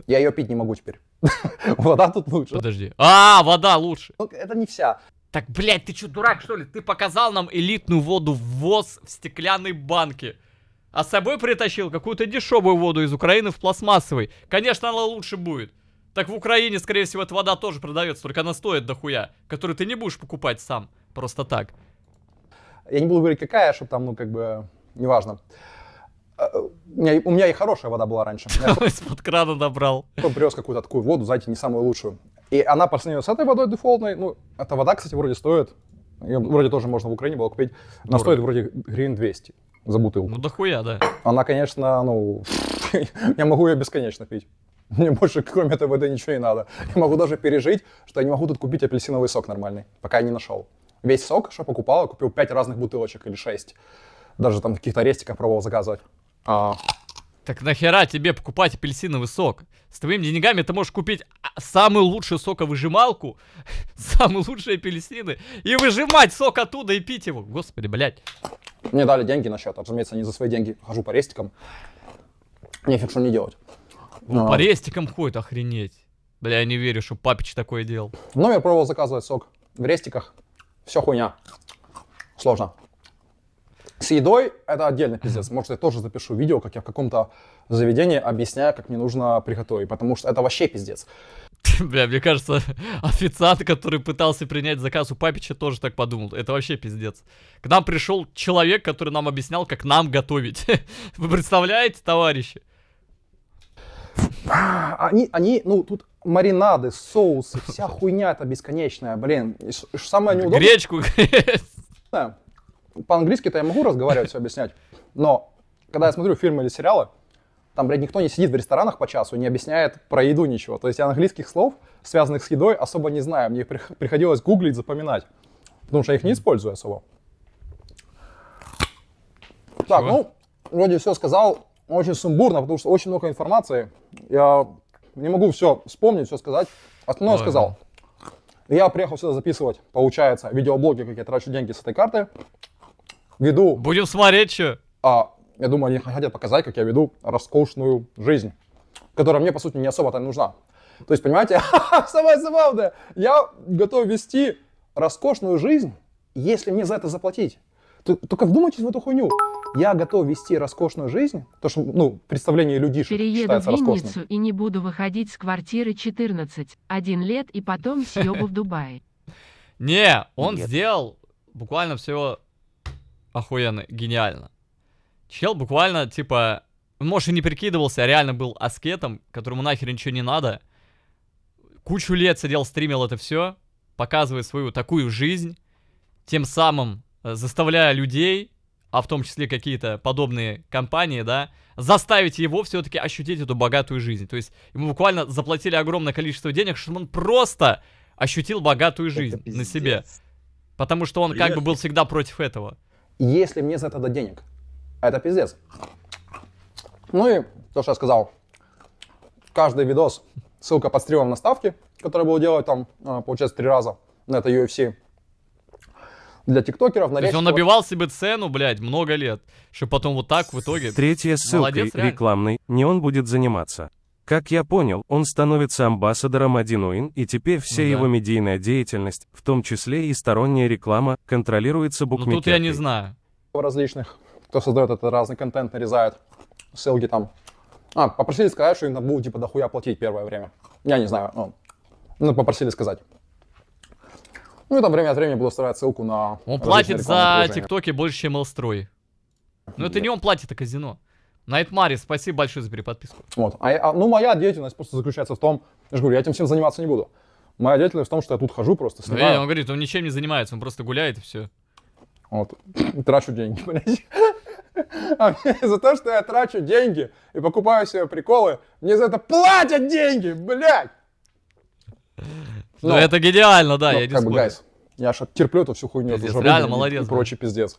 Я ее пить не могу теперь. Вода тут лучше. Подожди. А, вода лучше. Ну, это не вся. Так, блядь, ты что, дурак, что ли? Ты показал нам элитную воду ВОЗ в стеклянной банке. А с собой притащил какую-то дешевую воду из Украины в пластмассовой. Конечно, она лучше будет. Так в Украине, скорее всего, эта вода тоже продается, только она стоит дохуя, которую ты не будешь покупать сам просто так. Я не буду говорить, какая, чтобы там, ну, как бы, неважно. Э, у меня, у меня и хорошая вода была раньше. Из-под крана набрал. Привез какую-то такую воду, знаете, не самую лучшую. И она по сравнению с этой водой дефолтной, ну, эта вода, кстати, вроде стоит, ее вроде тоже можно в Украине было купить, она Дорого. стоит вроде гривен 200 за бутылку. Ну, дохуя, да. Она, конечно, ну, я могу ее бесконечно пить. Мне больше, кроме этой воды, ничего не надо. Я могу даже пережить, что я не могу тут купить апельсиновый сок нормальный, пока я не нашел весь сок, что покупал, я купил 5 разных бутылочек или 6. Даже там каких-то рестиков пробовал заказывать. А... Так нахера тебе покупать апельсиновый сок? С твоими деньгами ты можешь купить а, самую лучшую соковыжималку, самые лучшие апельсины, и выжимать сок оттуда и пить его. Господи, блядь. Мне дали деньги на счет, разумеется, не за свои деньги. Хожу по рестикам. фиг что не делать. Ну, а... по рестикам ходит, охренеть. Бля, я не верю, что папич такое делал. Ну, я пробовал заказывать сок в рестиках все хуйня. Сложно. С едой это отдельный пиздец. Может, я тоже запишу видео, как я в каком-то заведении объясняю, как мне нужно приготовить, потому что это вообще пиздец. Бля, мне кажется, официант, который пытался принять заказ у Папича, тоже так подумал. Это вообще пиздец. К нам пришел человек, который нам объяснял, как нам готовить. Вы представляете, товарищи? А, они, они, ну, тут маринады, соусы, вся хуйня это бесконечная, блин. И самое неудобное... Гречку. Да. По-английски-то я могу разговаривать, все объяснять. Но когда я смотрю фильмы или сериалы, там, блядь, никто не сидит в ресторанах по часу, не объясняет про еду ничего. То есть я английских слов, связанных с едой, особо не знаю. Мне приходилось гуглить, запоминать. Потому что я их не использую особо. Чего? Так, ну, вроде все сказал очень сумбурно, потому что очень много информации. Я не могу все вспомнить, все сказать. Основное сказал. Я приехал сюда записывать, получается, видеоблоги, как я трачу деньги с этой карты. Веду... Будем смотреть, что? А, я думаю, они хотят показать, как я веду роскошную жизнь, которая мне, по сути, не особо-то нужна. То есть, понимаете, самое забавное, я готов вести роскошную жизнь, если мне за это заплатить. Только вдумайтесь в эту хуйню я готов вести роскошную жизнь, то что, ну, представление людей Перееду в Винницу и не буду выходить с квартиры 14, один лет и потом съебу в Дубае. Не, он сделал буквально всего охуенно, гениально. Чел буквально, типа, может и не прикидывался, а реально был аскетом, которому нахер ничего не надо. Кучу лет сидел, стримил это все, показывая свою такую жизнь, тем самым э, заставляя людей а в том числе какие-то подобные компании, да, заставить его все-таки ощутить эту богатую жизнь. То есть ему буквально заплатили огромное количество денег, чтобы он просто ощутил богатую жизнь на себе. Потому что он Привет. как бы был всегда против этого. Если мне за это дадут денег, это пиздец. Ну и то, что я сказал, каждый видос, ссылка под стримом на ставки, которые буду делать там, а, получается, три раза на это UFC для тиктокеров. То есть он набивал себе цену, блядь, много лет, чтобы потом вот так в итоге... Третья ссылка рекламной, не он будет заниматься. Как я понял, он становится амбассадором 1 и теперь вся ну да. его медийная деятельность, в том числе и сторонняя реклама, контролируется букмекеркой. Ну тут я не знаю. Различных, кто создает этот разный контент, нарезает ссылки там. А, попросили сказать, что им надо будет типа дохуя платить первое время. Я не знаю, ну, ну попросили сказать. Ну, там время от времени буду оставлять ссылку на... Он платит за тиктоки больше, чем Элстрой. Ну это не он платит, а казино. Найтмари, спасибо большое за переподписку. Вот. А, а, ну, моя деятельность просто заключается в том, я же говорю, я этим всем заниматься не буду. Моя деятельность в том, что я тут хожу просто, ну, снимаю. Да, он говорит, он ничем не занимается, он просто гуляет и все. Вот. Трачу деньги, блядь. А мне за то, что я трачу деньги и покупаю себе приколы, мне за это платят деньги, блядь! Ну, ну, это гениально, да, но, ну, я не как бы, спорю. я ж терплю эту всю хуйню, Пиздец, реально молодец, и да. прочий пиздец.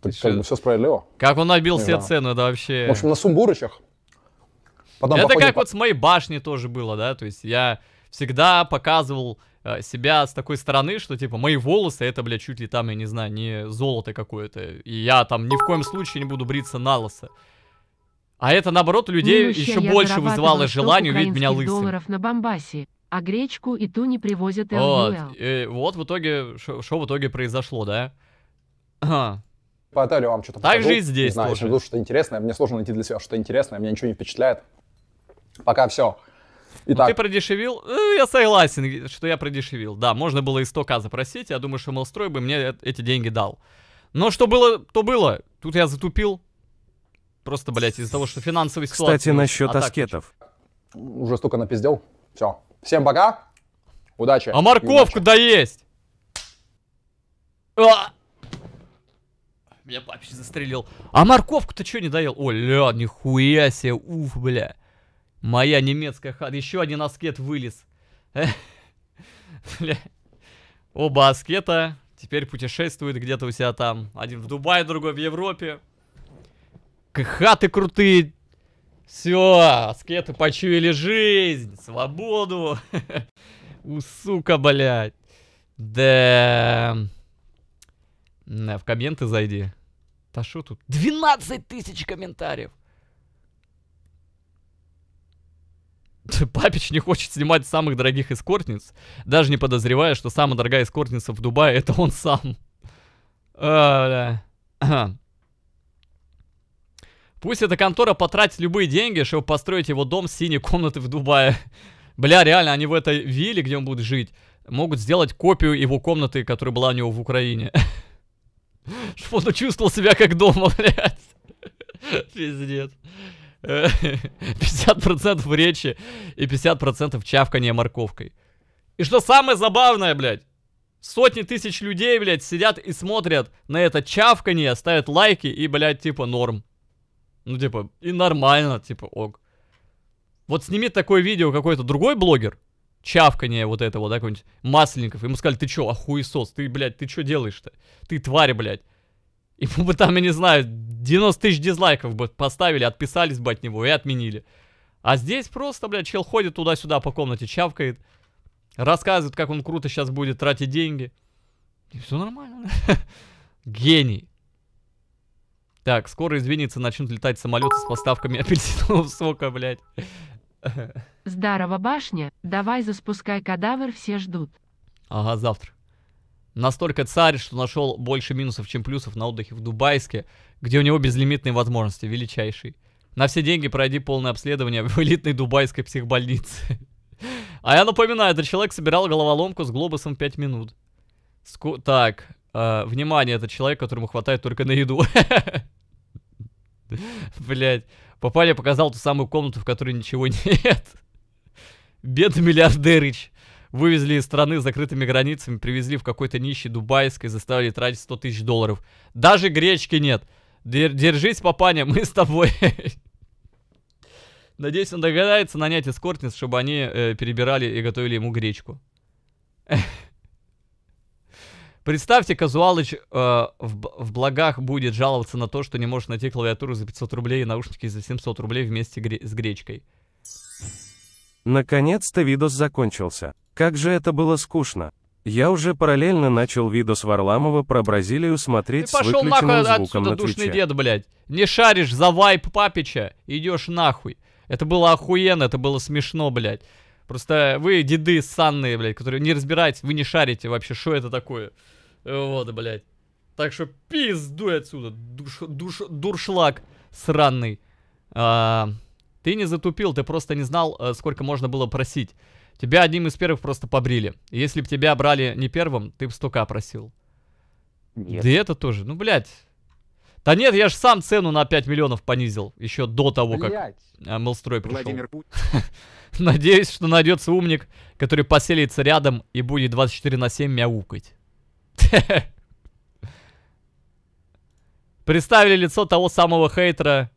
Так, как бы все справедливо. Как он набил Не себе знаю. цену, это вообще... В общем, на сумбурочах. Потом это походим как вот с моей башни тоже было, да, то есть я всегда показывал э, себя с такой стороны, что типа мои волосы это, бля, чуть ли там, я не знаю, не золото какое-то, и я там ни в коем случае не буду бриться на лысо. А это, наоборот, у людей Минус еще больше вызывало желание увидеть меня лысым. долларов на Бомбасе а гречку и ту не привозят Вот, э, вот в итоге, что в итоге произошло, да? Ага. По Аталию вам что-то Так же и здесь. Не знаю, что-то интересное, мне сложно найти для себя что-то интересное, меня ничего не впечатляет. Пока все. Ну, Итак. Ну, ты продешевил? Э, я согласен, что я продешевил. Да, можно было и 100к запросить, я думаю, что Малстрой бы мне эти деньги дал. Но что было, то было. Тут я затупил. Просто, блядь, из-за того, что финансовый ситуация... Кстати, насчет а аскетов. Уже столько напиздел. Все, Всем пока. Удачи. А морковку доесть. А! Меня папич застрелил. А морковку-то что не доел? О, ля, нихуя себе, уф, бля. Моя немецкая хата. Еще один аскет вылез. Бля. Оба аскета теперь путешествуют где-то у себя там. Один в Дубае, другой в Европе. Хаты крутые, все, скеты почуяли жизнь, свободу. У сука, блядь. Да. На, в комменты зайди. Та что тут? 12 тысяч комментариев. Папич не хочет снимать самых дорогих эскортниц, даже не подозревая, что самая дорогая эскортница в Дубае это он сам. А, да. Пусть эта контора потратит любые деньги, чтобы построить его дом с синей комнаты в Дубае. Бля, реально, они в этой вилле, где он будет жить, могут сделать копию его комнаты, которая была у него в Украине. Чтобы он чувствовал себя как дома, блядь. Пиздец. 50% речи и 50% чавкания морковкой. И что самое забавное, блядь, сотни тысяч людей, блядь, сидят и смотрят на это чавканье, ставят лайки и, блядь, типа норм. Ну, типа, и нормально, типа, ок. Вот сними такое видео какой-то другой блогер, чавканье вот этого, да, какой-нибудь Масленников, ему сказали, ты чё, охуесос, ты, блядь, ты чё делаешь-то? Ты тварь, блядь. Ему бы там, я не знаю, 90 тысяч дизлайков бы поставили, отписались бы от него и отменили. А здесь просто, блядь, чел ходит туда-сюда по комнате, чавкает, рассказывает, как он круто сейчас будет тратить деньги. И все нормально. Гений. Так, скоро извиниться начнут летать самолеты с поставками апельсинового сока, блядь. Здарова, башня. Давай заспускай кадавр, все ждут. Ага, завтра. Настолько царь, что нашел больше минусов, чем плюсов на отдыхе в Дубайске, где у него безлимитные возможности, величайший. На все деньги пройди полное обследование в элитной дубайской психбольнице. А я напоминаю, этот человек собирал головоломку с глобусом 5 минут. Ску так, э, внимание, это человек, которому хватает только на еду. Блять. Попали, показал ту самую комнату, в которой ничего нет. Бедный миллиардерыч. Вывезли из страны с закрытыми границами, привезли в какой-то нищий дубайской, заставили тратить 100 тысяч долларов. Даже гречки нет. держись, папаня, мы с тобой. Надеюсь, он догадается нанять эскортниц, чтобы они э, перебирали и готовили ему гречку. Представьте, Казуалыч э, в, в благах будет жаловаться на то, что не может найти клавиатуру за 500 рублей и наушники за 700 рублей вместе гре с гречкой. Наконец-то видос закончился. Как же это было скучно. Я уже параллельно начал видос Варламова про Бразилию смотреть Ты с выключенным нахуй звуком на душный твиче. дед, блядь. Не шаришь за вайп папича, идешь нахуй. Это было охуенно, это было смешно, блядь. Просто вы деды санные, блядь, которые не разбираетесь, вы не шарите вообще, что это такое. Вот, блядь. Так что пиздуй отсюда, душ, душ, дуршлаг сраный. А, ты не затупил, ты просто не знал, э, сколько можно было просить. Тебя одним из первых просто побрили. Если бы тебя брали не первым, ты бы стука просил. Нет. Да это тоже, ну, блядь. Да нет, я же сам цену на 5 миллионов понизил. Еще до того, Блять. как э, Мелстрой пришел. Надеюсь, что найдется умник, который поселится рядом и будет 24 на 7 мяукать. Представили лицо того самого хейтера,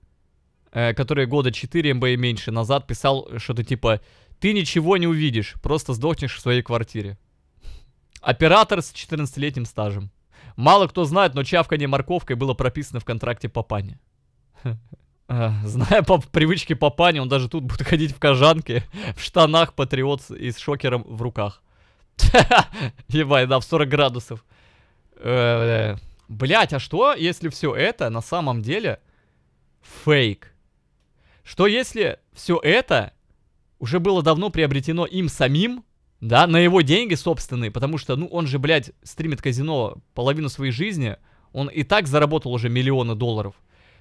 э, который года 4 МБ и меньше назад писал что-то типа «Ты ничего не увидишь, просто сдохнешь в своей квартире». Оператор с 14-летним стажем. Мало кто знает, но чавканье морковкой было прописано в контракте Папани. А, зная по привычке Папани, он даже тут будет ходить в кожанке, в штанах патриот и с шокером в руках. Ебать, да, в 40 градусов. Э, э, Блять, а что, если все это на самом деле фейк? Что если все это уже было давно приобретено им самим, да, на его деньги собственные, потому что, ну, он же, блядь, стримит казино половину своей жизни, он и так заработал уже миллионы долларов.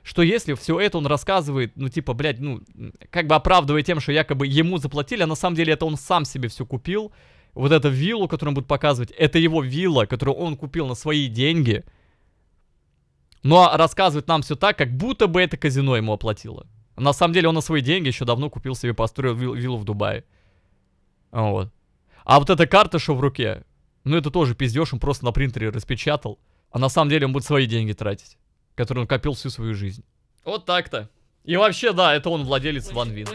Что если все это он рассказывает, ну, типа, блядь, ну, как бы оправдывая тем, что якобы ему заплатили, а на самом деле это он сам себе все купил. Вот эта виллу, которую он будет показывать, это его вилла, которую он купил на свои деньги. Но ну, а рассказывает нам все так, как будто бы это казино ему оплатило. На самом деле он на свои деньги еще давно купил себе, построил виллу в Дубае. Вот. А вот эта карта, что в руке, ну это тоже пиздеж, он просто на принтере распечатал. А на самом деле он будет свои деньги тратить, которые он копил всю свою жизнь. Вот так-то. И вообще, да, это он владелец Ван Вин.